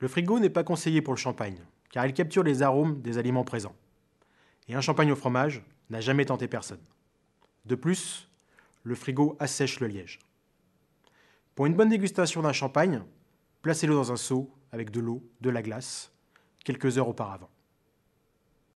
Le frigo n'est pas conseillé pour le champagne, car il capture les arômes des aliments présents. Et un champagne au fromage n'a jamais tenté personne. De plus, le frigo assèche le liège. Pour une bonne dégustation d'un champagne, placez-le dans un seau avec de l'eau, de la glace, quelques heures auparavant.